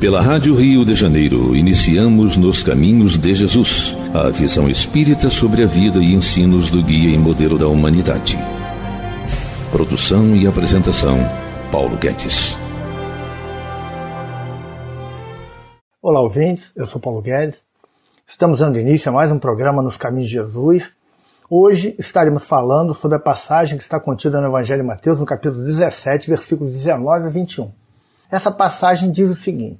Pela Rádio Rio de Janeiro, iniciamos Nos Caminhos de Jesus, a visão espírita sobre a vida e ensinos do guia e modelo da humanidade. Produção e apresentação, Paulo Guedes. Olá, ouvintes, eu sou Paulo Guedes. Estamos dando início a mais um programa Nos Caminhos de Jesus. Hoje estaremos falando sobre a passagem que está contida no Evangelho de Mateus, no capítulo 17, versículos 19 a 21. Essa passagem diz o seguinte: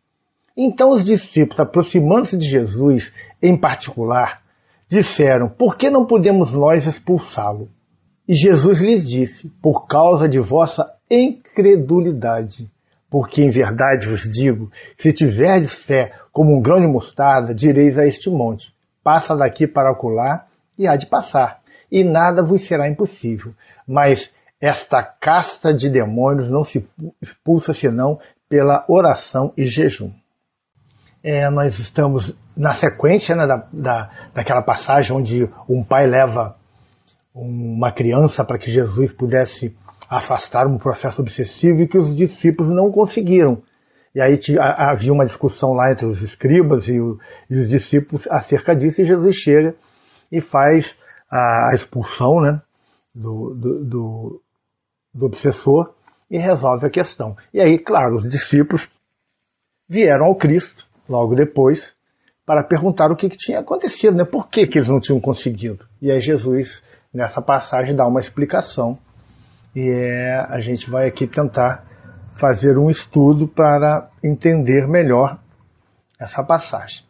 então os discípulos, aproximando-se de Jesus, em particular, disseram: Por que não podemos nós expulsá-lo? E Jesus lhes disse: Por causa de vossa incredulidade. Porque em verdade vos digo: se tiverdes fé como um grão de mostarda, direis a este monte: Passa daqui para acolá, e há de passar, e nada vos será impossível. Mas esta casta de demônios não se expulsa senão pela oração e jejum é, nós estamos na sequência né, da, da, daquela passagem onde um pai leva uma criança para que Jesus pudesse afastar um processo obsessivo e que os discípulos não conseguiram. E aí havia uma discussão lá entre os escribas e, o, e, os discípulos acerca disso, e Jesus chega e faz a, a expulsão né, do, do, do, do obsessor e resolve a questão. E aí, claro, os discípulos vieram ao Cristo logo depois, para perguntar o que, que tinha acontecido, né? por que, que eles não tinham conseguido. E aí Jesus, nessa passagem, dá uma explicação e é, a gente vai aqui tentar fazer um estudo para entender melhor essa passagem.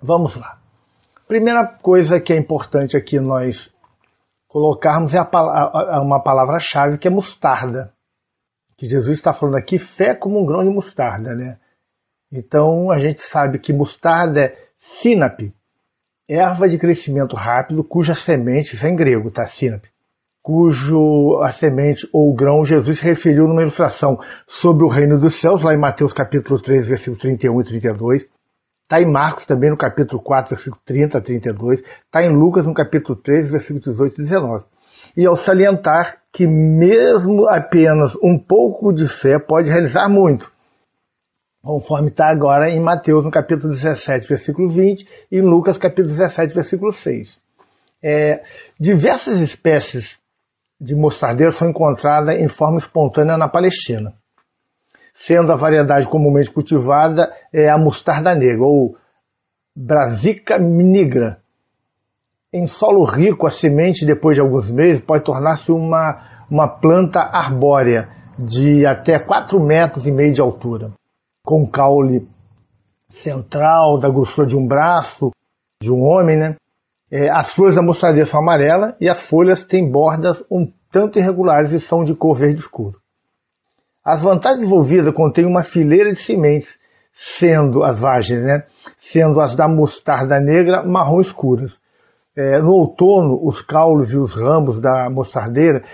Vamos lá. Primeira coisa que é importante aqui nós colocarmos é a, a, uma palavra-chave que é mostarda. Que Jesus está falando aqui, fé como um grão de mostarda, né? Então a gente sabe que mostarda é sinape, erva de crescimento rápido cuja semente, isso é em grego, tá? Sinape, cujo a semente ou grão Jesus referiu numa ilustração sobre o reino dos céus, lá em Mateus capítulo 3, versículo 31 e 32. Está em Marcos também no capítulo 4, versículo 30 a 32. Está em Lucas no capítulo 13, versículo 18 e 19. E ao salientar que mesmo apenas um pouco de fé pode realizar muito conforme está agora em Mateus, no capítulo 17, versículo 20, e Lucas, capítulo 17, versículo 6. É, diversas espécies de mostardeira são encontradas em forma espontânea na Palestina, sendo a variedade comumente cultivada é a mostarda negra, ou Brasica nigra. Em solo rico, a semente, depois de alguns meses, pode tornar-se uma, uma planta arbórea de até 4 metros e meio de altura com caule central da grossura de um braço de um homem, né? É, as flores da moçaria são amarelas e as folhas têm bordas um tanto irregulares e são de cor verde escuro. As vantagens envolvidas contêm uma fileira de sementes, sendo as vagens, né? Sendo as da mostarda negra marrom escuras. É, no outono, os caules e os ramos da mostardeira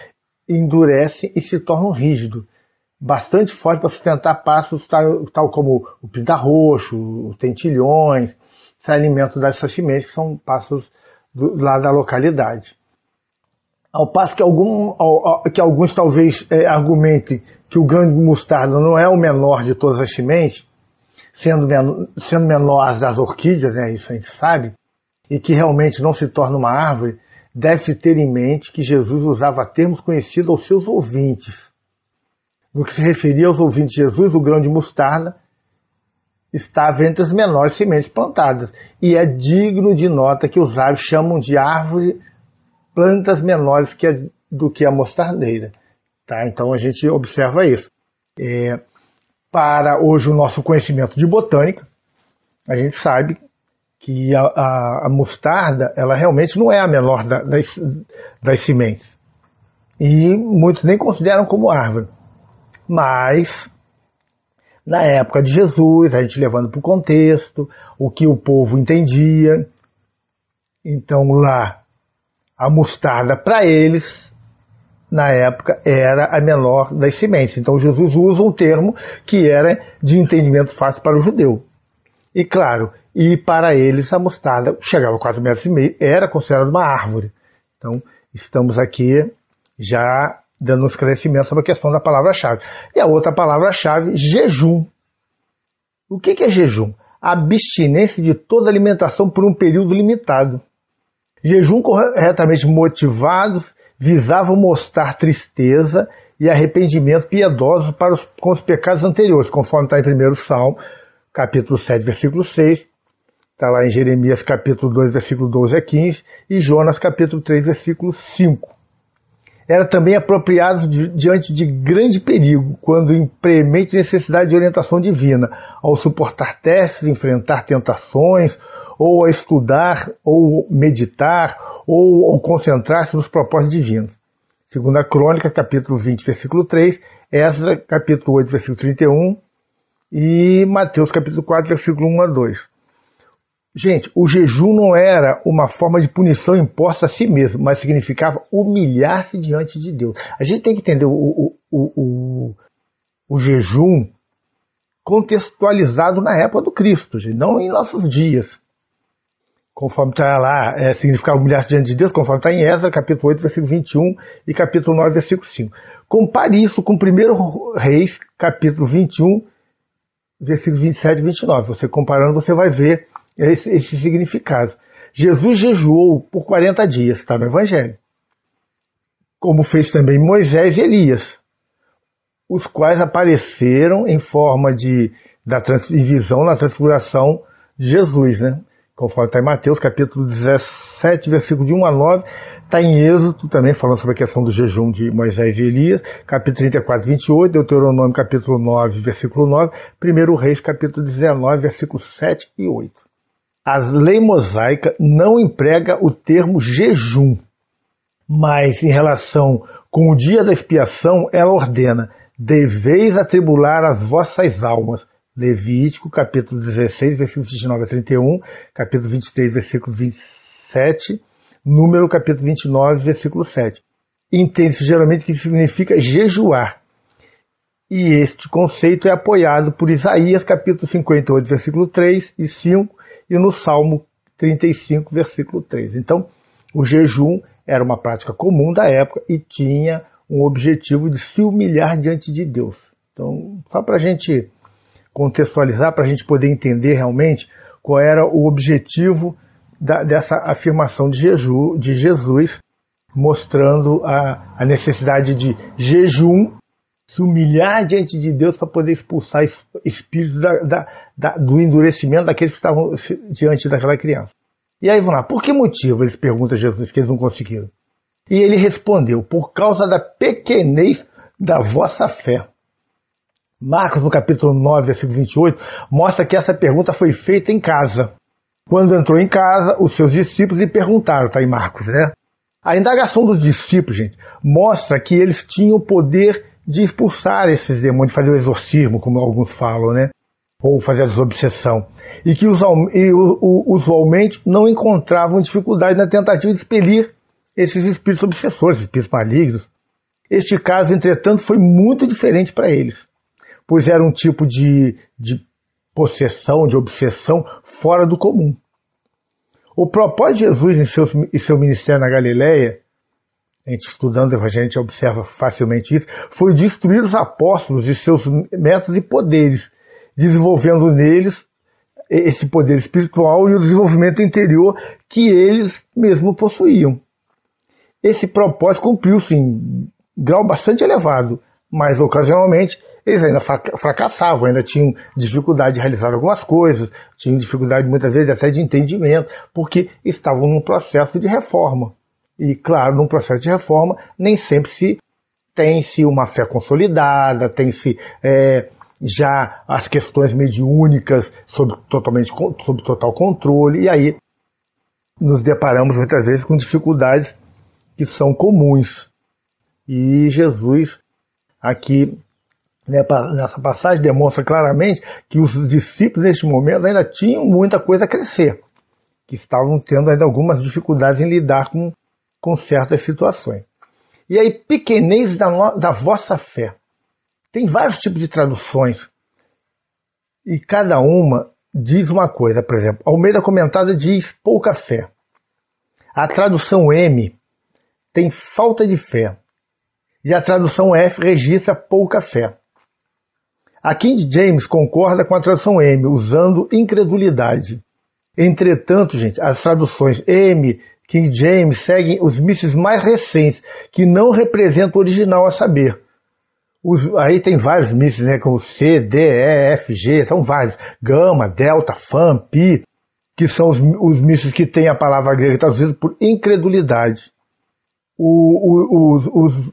endurecem e se tornam rígidos, bastante forte para sustentar passos tal, tal, como o pita roxo, os tentilhões, esse alimento das sementes que são passos do, lá da localidade. Ao passo que, algum, que alguns talvez é, argumentem que o grande mostarda não é o menor de todas as sementes, sendo, men sendo menor as das orquídeas, né, isso a gente sabe, e que realmente não se torna uma árvore, deve-se ter em mente que Jesus usava termos conhecidos aos seus ouvintes, no que se referia aos ouvintes de Jesus, o grão de mostarda estava entre as menores sementes plantadas. E é digno de nota que os árvores chamam de árvore plantas menores que a, do que a mostardeira. Tá? Então a gente observa isso. É, para hoje o nosso conhecimento de botânica, a gente sabe que a, a, a mostarda ela realmente não é a menor da, das, das sementes. E muitos nem consideram como árvore. Mas, na época de Jesus, a gente levando para o contexto, o que o povo entendia. Então, lá, a mostarda para eles, na época, era a menor das sementes. Então, Jesus usa um termo que era de entendimento fácil para o judeu. E, claro, e para eles a mostarda chegava a 4 metros e meio, era considerada uma árvore. Então, estamos aqui já dando um esclarecimento sobre a questão da palavra-chave. E a outra palavra-chave, jejum. O que, é jejum? abstinência de toda alimentação por um período limitado. Jejum corretamente motivados visavam mostrar tristeza e arrependimento piedoso para os, com os pecados anteriores, conforme está em 1 Salmo, capítulo 7, versículo 6, está lá em Jeremias capítulo 2, versículo 12 a 15, e Jonas capítulo 3, versículo 5 era também apropriado de, diante de grande perigo, quando em necessidade de orientação divina, ao suportar testes, enfrentar tentações, ou a estudar, ou meditar, ou, ou concentrar-se nos propósitos divinos. Segundo a Crônica, capítulo 20, versículo 3, Esdra, capítulo 8, versículo 31, e Mateus, capítulo 4, versículo 1 a 2. Gente, o jejum não era uma forma de punição imposta a si mesmo, mas significava humilhar-se diante de Deus. A gente tem que entender o, o, o, o, jejum contextualizado na época do Cristo, não em nossos dias. Conforme está lá, é, significar humilhar-se diante de Deus, conforme está em Ezra, capítulo 8, versículo 21 e capítulo 9, versículo 5. Compare isso com 1 Reis, capítulo 21, versículo 27 e 29. Você comparando, você vai ver esse, esse significado. Jesus jejuou por 40 dias, está no Evangelho. Como fez também Moisés e Elias, os quais apareceram em forma de da visão na transfiguração de Jesus, né? Conforme está em Mateus capítulo 17, versículo de 1 a 9, está em Êxodo também falando sobre a questão do jejum de Moisés e Elias, capítulo 34, 28, Deuteronômio capítulo 9, versículo 9, 1 Reis capítulo 19, versículo 7 e 8 as lei mosaica não emprega o termo jejum, mas em relação com o dia da expiação, ela ordena: deveis atribular as vossas almas. Levítico, capítulo 16, versículo 29 a 31, capítulo 23, versículo 27, número capítulo 29, versículo 7. Entende-se geralmente que significa jejuar. E este conceito é apoiado por Isaías, capítulo 58, versículo 3 e 5, e no Salmo 35, versículo 3. Então, o jejum era uma prática comum da época e tinha um objetivo de se humilhar diante de Deus. Então, só para a gente contextualizar, para a gente poder entender realmente qual era o objetivo da, dessa afirmação de, jeju, de Jesus, mostrando a, a necessidade de jejum se humilhar diante de Deus para poder expulsar espíritos da, da, da, do endurecimento daqueles que estavam diante daquela criança. E aí vão lá, por que motivo? Eles perguntam a Jesus que eles não conseguiram. E ele respondeu, por causa da pequenez da vossa fé. Marcos, no capítulo 9, versículo 28, mostra que essa pergunta foi feita em casa. Quando entrou em casa, os seus discípulos lhe perguntaram, está em Marcos, né? A indagação dos discípulos, gente, mostra que eles tinham poder de expulsar esses demônios, fazer o exorcismo, como alguns falam, né? Ou fazer a desobsessão. E que usualmente não encontravam dificuldade na tentativa de expelir esses espíritos obsessores, espíritos malignos. Este caso, entretanto, foi muito diferente para eles, pois era um tipo de, de possessão, de obsessão fora do comum. O propósito de Jesus em seu, em seu ministério na Galileia a gente estudando o Evangelho, a gente observa facilmente isso. Foi destruir os apóstolos e seus métodos e poderes, desenvolvendo neles esse poder espiritual e o desenvolvimento interior que eles mesmos possuíam. Esse propósito cumpriu-se em grau bastante elevado, mas ocasionalmente eles ainda fracassavam, ainda tinham dificuldade de realizar algumas coisas, tinham dificuldade muitas vezes até de entendimento, porque estavam num processo de reforma. E, claro, num processo de reforma, nem sempre se tem-se uma fé consolidada, tem-se é, já as questões mediúnicas sob, totalmente, sob total controle, e aí nos deparamos muitas vezes com dificuldades que são comuns. E Jesus, aqui né, nessa passagem, demonstra claramente que os discípulos neste momento ainda tinham muita coisa a crescer, que estavam tendo ainda algumas dificuldades em lidar com com certas situações. E aí, pequenez da, da vossa fé. Tem vários tipos de traduções e cada uma diz uma coisa. Por exemplo, Almeida Comentada diz pouca fé. A tradução M tem falta de fé. E a tradução F registra pouca fé. A King James concorda com a tradução M, usando incredulidade. Entretanto, gente, as traduções M, King James seguem os mísseis mais recentes, que não representam o original a saber. Os, aí tem vários mísseis, né, como C, D, E, F, G, são vários. Gama, Delta, Fan, Pi, que são os, os mísseis que têm a palavra grega traduzida por incredulidade. O, o, os, os,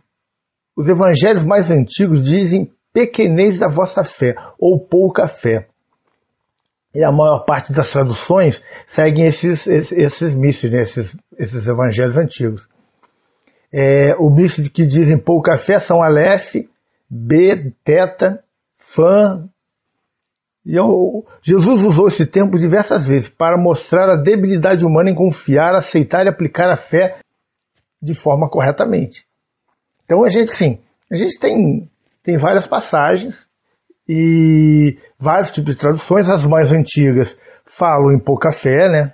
os evangelhos mais antigos dizem pequenez da vossa fé, ou pouca fé e a maior parte das traduções seguem esses, esses, esses mísseis, né? esses, esses evangelhos antigos. É, o misto que dizem pouca fé são Aleph, B, Teta, Fã. E eu, Jesus usou esse tempo diversas vezes para mostrar a debilidade humana em confiar, aceitar e aplicar a fé de forma corretamente. Então a gente sim, a gente tem, tem várias passagens e vários tipos de traduções. As mais antigas falam em pouca fé, né?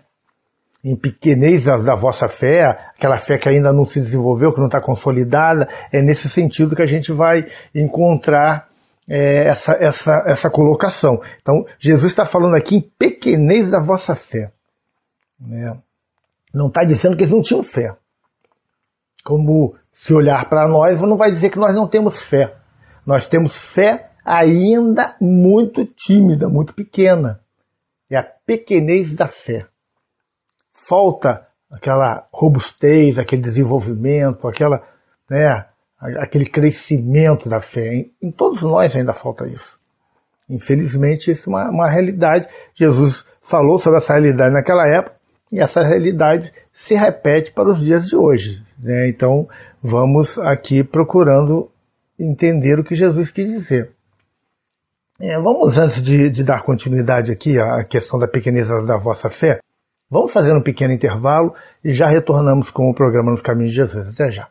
Em pequenez da, da vossa fé, aquela fé que ainda não se desenvolveu, que não está consolidada. É nesse sentido que a gente vai encontrar é, essa, essa, essa colocação. Então, Jesus está falando aqui em pequenez da vossa fé. Né? Não está dizendo que eles não tinham fé. Como se olhar para nós, não vai dizer que nós não temos fé. Nós temos fé ainda muito tímida, muito pequena. É a pequenez da fé. Falta aquela robustez, aquele desenvolvimento, aquela, né, aquele crescimento da fé. Em, todos nós ainda falta isso. Infelizmente, isso é uma, uma realidade. Jesus falou sobre essa realidade naquela época e essa realidade se repete para os dias de hoje. Né? Então, vamos aqui procurando entender o que Jesus quis dizer. É, vamos, antes de, de, dar continuidade aqui à questão da pequeneza da vossa fé, vamos fazer um pequeno intervalo e já retornamos com o programa Nos Caminhos de Jesus. Até já.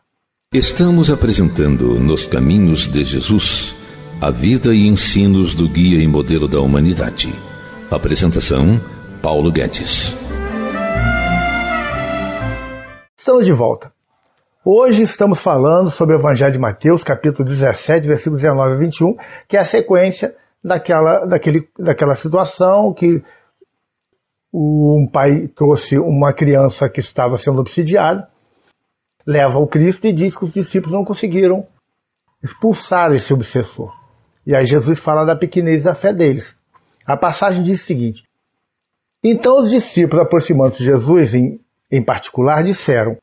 Estamos apresentando Nos Caminhos de Jesus a vida e ensinos do guia e modelo da humanidade. Apresentação: Paulo Guedes. Estamos de volta. Hoje estamos falando sobre o Evangelho de Mateus, capítulo 17, versículos 19 a 21, que é a sequência daquela, daquele, daquela situação que um pai trouxe uma criança que estava sendo obsidiada, leva o Cristo e diz que os discípulos não conseguiram expulsar esse obsessor. E aí Jesus fala da pequenez da fé deles. A passagem diz o seguinte: Então os discípulos, aproximando-se de Jesus em, em particular, disseram: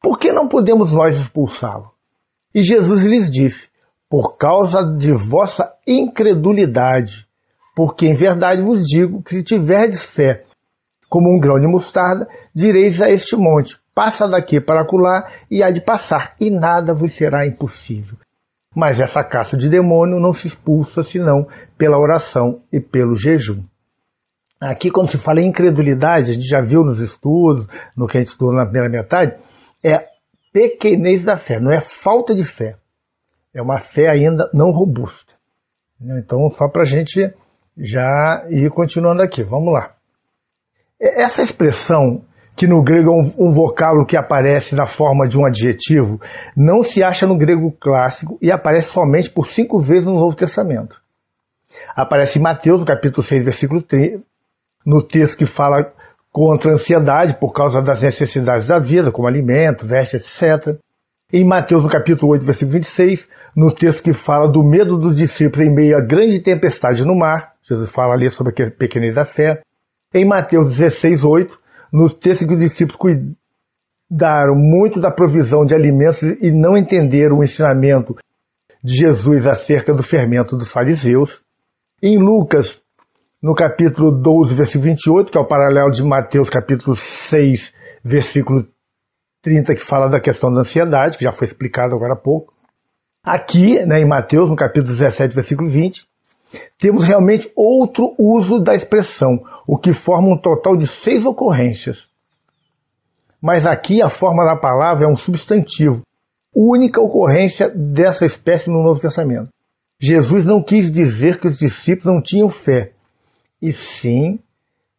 Por que não podemos nós expulsá-lo? E Jesus lhes disse: por causa de vossa incredulidade. Porque em verdade vos digo que se tiverdes fé, como um grão de mostarda, direis a este monte: passa daqui para acolá e há de passar, e nada vos será impossível. Mas essa caça de demônio não se expulsa senão pela oração e pelo jejum. Aqui, quando se fala em incredulidade, a gente já viu nos estudos, no que a gente estudou na primeira metade, é pequenez da fé, não é falta de fé é uma fé ainda não robusta. Né? Então, só para a gente já ir continuando aqui, vamos lá. Essa expressão, que no grego é um, um vocábulo que aparece na forma de um adjetivo, não se acha no grego clássico e aparece somente por cinco vezes no Novo Testamento. Aparece em Mateus, capítulo 6, versículo 3, no texto que fala contra a ansiedade por causa das necessidades da vida, como alimento, veste, etc. Em Mateus, no capítulo 8, versículo 26, no texto que fala do medo dos discípulos em meio à grande tempestade no mar, Jesus fala ali sobre a pequenez da fé, em Mateus 16, 8, no texto que os discípulos cuidaram muito da provisão de alimentos e não entenderam o ensinamento de Jesus acerca do fermento dos fariseus, em Lucas, no capítulo 12, versículo 28, que é o paralelo de Mateus capítulo 6, versículo 30, que fala da questão da ansiedade, que já foi explicado agora há pouco, Aqui, né, em Mateus, no capítulo 17, versículo 20, temos realmente outro uso da expressão, o que forma um total de seis ocorrências. Mas aqui a forma da palavra é um substantivo, única ocorrência dessa espécie no Novo Testamento. Jesus não quis dizer que os discípulos não tinham fé, e sim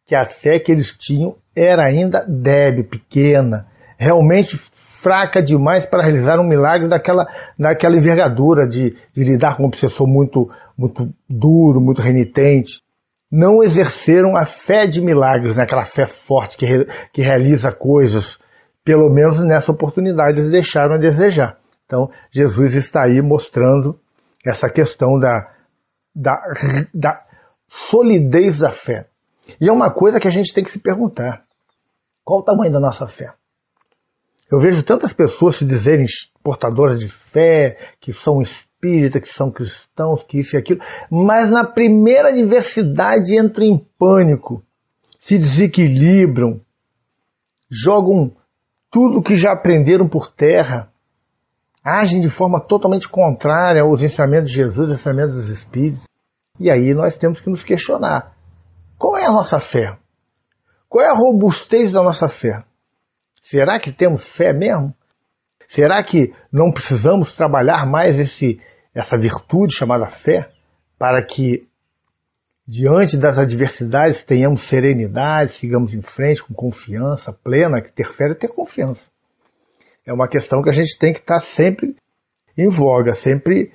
que a fé que eles tinham era ainda débil, pequena, realmente fraca demais para realizar um milagre daquela, daquela envergadura de, de lidar com um obsessor muito, muito duro, muito renitente. Não exerceram a fé de milagres, né? aquela fé forte que, re, que realiza coisas. Pelo menos nessa oportunidade eles deixaram a desejar. Então, Jesus está aí mostrando essa questão da, da, da solidez da fé. E é uma coisa que a gente tem que se perguntar: qual o tamanho da nossa fé? Eu vejo tantas pessoas se dizerem portadoras de fé, que são espíritas, que são cristãos, que isso e aquilo, mas na primeira adversidade entram em pânico, se desequilibram, jogam tudo que já aprenderam por terra, agem de forma totalmente contrária aos ensinamentos de Jesus, aos ensinamentos dos espíritos. E aí nós temos que nos questionar: qual é a nossa fé? Qual é a robustez da nossa fé? Será que temos fé mesmo? Será que não precisamos trabalhar mais esse, essa virtude chamada fé para que, diante das adversidades, tenhamos serenidade, sigamos em frente com confiança plena? Que ter fé é ter confiança. É uma questão que a gente tem que estar tá sempre em voga, sempre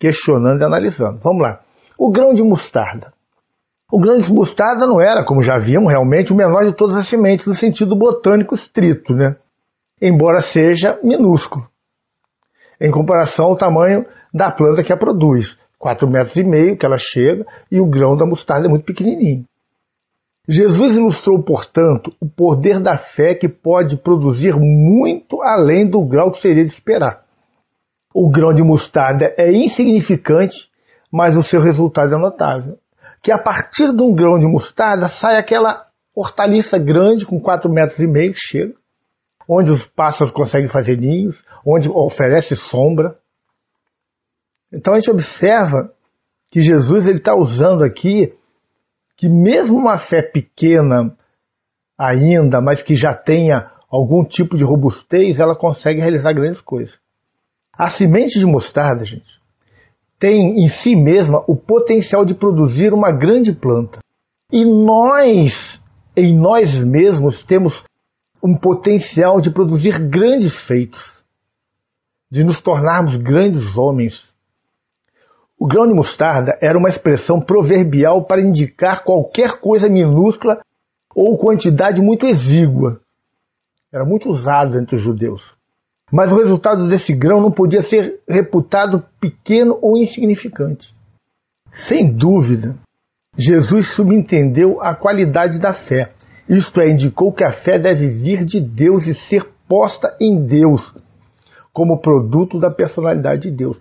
questionando e analisando. Vamos lá. O grão de mostarda. O grão de mostarda não era, como já vimos, realmente o menor de todas as sementes no sentido botânico estrito, né? embora seja minúsculo, em comparação ao tamanho da planta que a produz, 4 metros e meio que ela chega, e o grão da mostarda é muito pequenininho. Jesus ilustrou, portanto, o poder da fé que pode produzir muito além do grau que seria de esperar. O grão de mostarda é insignificante, mas o seu resultado é notável que a partir de um grão de mostarda sai aquela hortaliça grande com 4 metros e meio, chega, onde os pássaros conseguem fazer ninhos, onde oferece sombra. Então a gente observa que Jesus está usando aqui que mesmo uma fé pequena ainda, mas que já tenha algum tipo de robustez, ela consegue realizar grandes coisas. A semente de mostarda, gente, tem em si mesma o potencial de produzir uma grande planta. E nós, em nós mesmos, temos um potencial de produzir grandes feitos, de nos tornarmos grandes homens. O grão de mostarda era uma expressão proverbial para indicar qualquer coisa minúscula ou quantidade muito exígua. Era muito usado entre os judeus. Mas o resultado desse grão não podia ser reputado pequeno ou insignificante. Sem dúvida, Jesus subentendeu a qualidade da fé, isto é, indicou que a fé deve vir de Deus e ser posta em Deus, como produto da personalidade de Deus.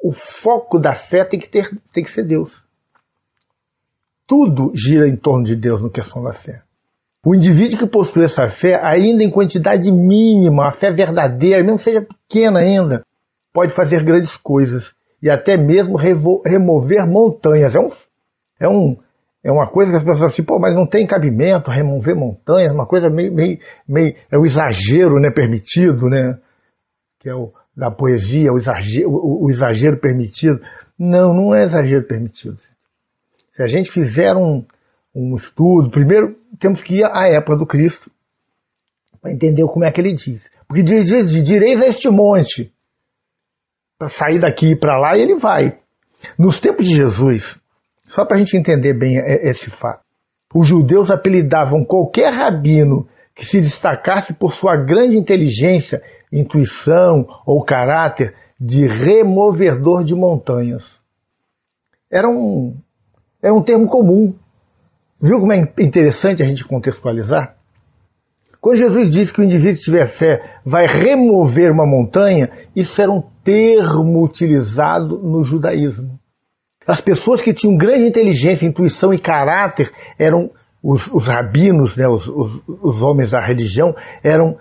O foco da fé tem que, ter, tem que ser Deus. Tudo gira em torno de Deus no questão da fé. O indivíduo que possui essa fé, ainda em quantidade mínima, a fé verdadeira, mesmo que seja pequena ainda, pode fazer grandes coisas e até mesmo remover montanhas. É, um, é, um, é uma coisa que as pessoas assim, pô, mas não tem cabimento remover montanhas, uma coisa meio, meio, meio é o exagero né, permitido, né? Que é o da poesia, o exagero, o, o exagero permitido. Não, não é exagero permitido. Se a gente fizer um, um estudo. Primeiro, temos que ir à época do Cristo para entender como é que ele diz. Porque diz, diz direis a este monte para sair daqui e para lá, e ele vai. Nos tempos de Jesus, só para a gente entender bem esse fato, os judeus apelidavam qualquer rabino que se destacasse por sua grande inteligência, intuição ou caráter de removedor de montanhas. Era um, era um termo comum Viu como é interessante a gente contextualizar? Quando Jesus disse que o indivíduo que tiver fé vai remover uma montanha, isso era um termo utilizado no judaísmo. As pessoas que tinham grande inteligência, intuição e caráter eram os, os rabinos, né, os, os, os homens da religião, eram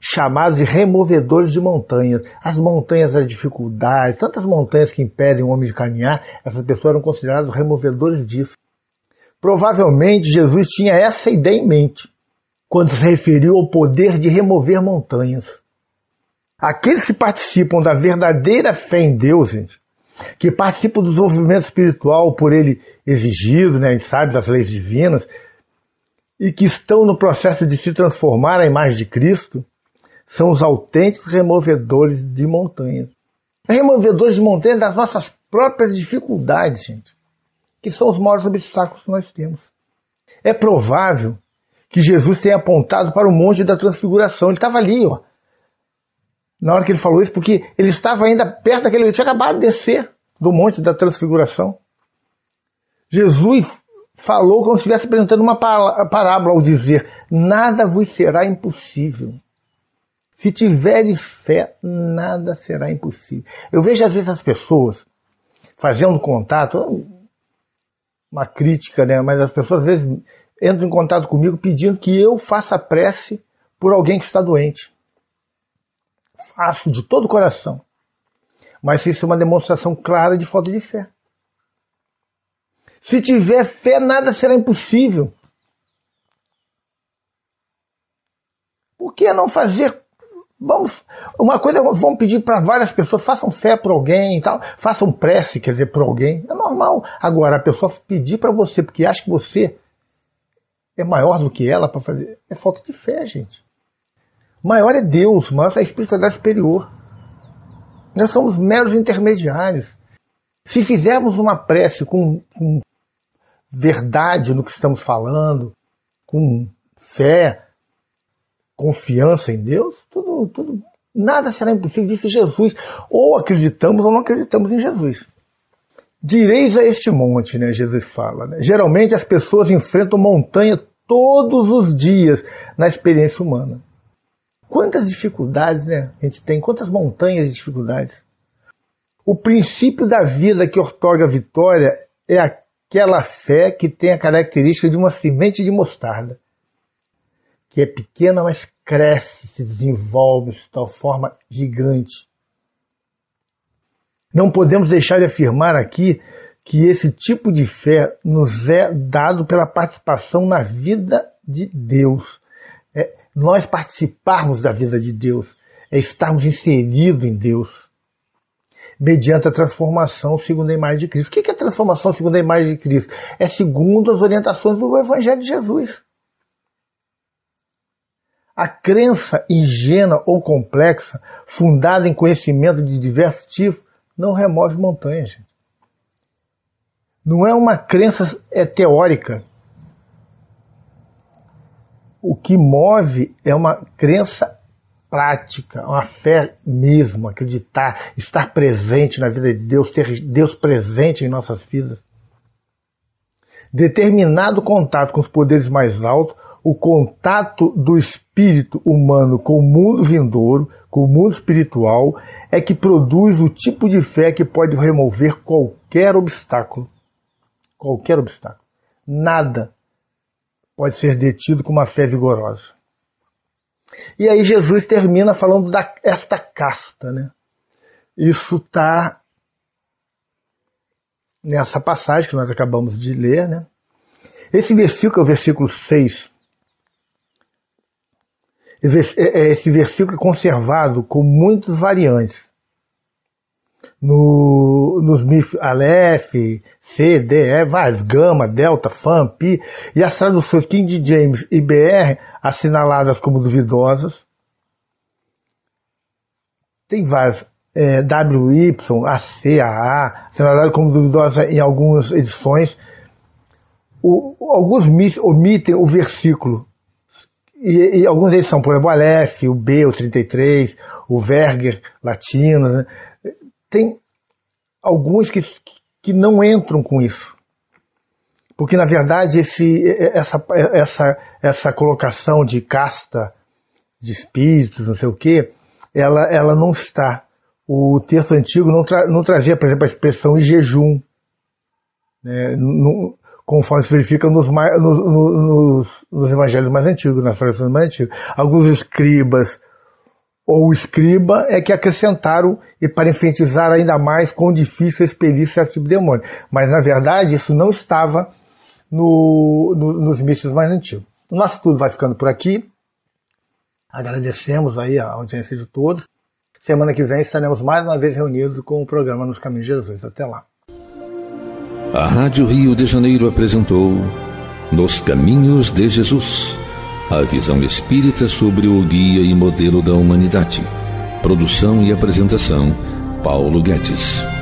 chamados de removedores de montanhas. As montanhas, as dificuldades, tantas montanhas que impedem o homem de caminhar, essas pessoas eram consideradas removedores disso. Provavelmente Jesus tinha essa ideia em mente quando se referiu ao poder de remover montanhas. Aqueles que participam da verdadeira fé em Deus, gente, que participam do desenvolvimento espiritual por ele exigido, né, a gente sabe, das leis divinas, e que estão no processo de se transformar à imagem de Cristo, são os autênticos removedores de montanhas. Removedores de montanhas das nossas próprias dificuldades, gente que são os maiores obstáculos que nós temos. É provável que Jesus tenha apontado para o monte da transfiguração. Ele estava ali, ó. Na hora que ele falou isso, porque ele estava ainda perto daquele. Ele tinha acabado de descer do monte da transfiguração. Jesus falou como se estivesse apresentando uma parábola ao dizer: Nada vos será impossível. Se tiveres fé, nada será impossível. Eu vejo às vezes as pessoas fazendo contato, uma crítica, né? Mas as pessoas às vezes entram em contato comigo pedindo que eu faça prece por alguém que está doente. Faço de todo o coração. Mas isso é uma demonstração clara de falta de fé. Se tiver fé, nada será impossível. Por que não fazer Vamos, uma coisa, vamos pedir para várias pessoas, façam fé por alguém e tal, façam prece, quer dizer, por alguém. É normal. Agora, a pessoa pedir para você, porque acha que você é maior do que ela para fazer, é falta de fé, gente. Maior é Deus, mas é a espiritualidade superior. Nós somos meros intermediários. Se fizermos uma prece com, com verdade no que estamos falando, com fé, confiança em Deus, tudo, tudo, nada será impossível, disse Jesus. Ou acreditamos ou não acreditamos em Jesus. Direis a este monte, né? Jesus fala. Né? Geralmente as pessoas enfrentam montanha todos os dias na experiência humana. Quantas dificuldades, né? A gente tem, quantas montanhas de dificuldades. O princípio da vida que otorga vitória é aquela fé que tem a característica de uma semente de mostarda que é pequena, mas cresce, se desenvolve de tal forma gigante. Não podemos deixar de afirmar aqui que esse tipo de fé nos é dado pela participação na vida de Deus. É nós participarmos da vida de Deus, é estarmos inseridos em Deus, mediante a transformação segundo a imagem de Cristo. O que é transformação segundo a imagem de Cristo? É segundo as orientações do Evangelho de Jesus. A crença ingênua ou complexa, fundada em conhecimento de diversos tipos, não remove montanhas. Não é uma crença é teórica. O que move é uma crença prática, uma fé mesmo, acreditar, estar presente na vida de Deus, ter Deus presente em nossas vidas. Determinado contato com os poderes mais altos o contato do espírito humano com o mundo vindouro, com o mundo espiritual, é que produz o tipo de fé que pode remover qualquer obstáculo. Qualquer obstáculo. Nada pode ser detido com uma fé vigorosa. E aí Jesus termina falando desta casta, né? Isso está nessa passagem que nós acabamos de ler, né? Esse versículo é o versículo 6 é, é esse versículo é conservado com muitas variantes. No, nos MIF Aleph, C, D, E, vários, Gama, Delta, Fan, Pi, e as traduções King James e BR assinaladas como duvidosas. Tem várias, é, WY, AC, AA, assinaladas como duvidosas em algumas edições. O, alguns MIF omitem o versículo e, e, alguns deles são, por exemplo, o Aleph, o B, o 33, o Verger, latinos. Né? Tem alguns que, que não entram com isso. Porque, na verdade, esse, essa, essa, essa colocação de casta, de espíritos, não sei o quê, ela, ela não está. O texto antigo não, tra, não trazia, por exemplo, a expressão em jejum. Né? Não, conforme se verifica nos, nos, nos, nos evangelhos mais antigos, nas tradições mais antigas. Alguns escribas ou escriba é que acrescentaram e para enfatizar ainda mais quão difícil expelir certo tipo de demônio. Mas na verdade isso não estava no, no, nos mitos mais antigos. O nosso tudo vai ficando por aqui. Agradecemos aí a audiência de todos. Semana que vem estaremos mais uma vez reunidos com o programa Nos Caminhos de Jesus. Até lá a Rádio Rio de Janeiro apresentou Nos Caminhos de Jesus, a visão espírita sobre o guia e modelo da humanidade. Produção e apresentação, Paulo Guedes.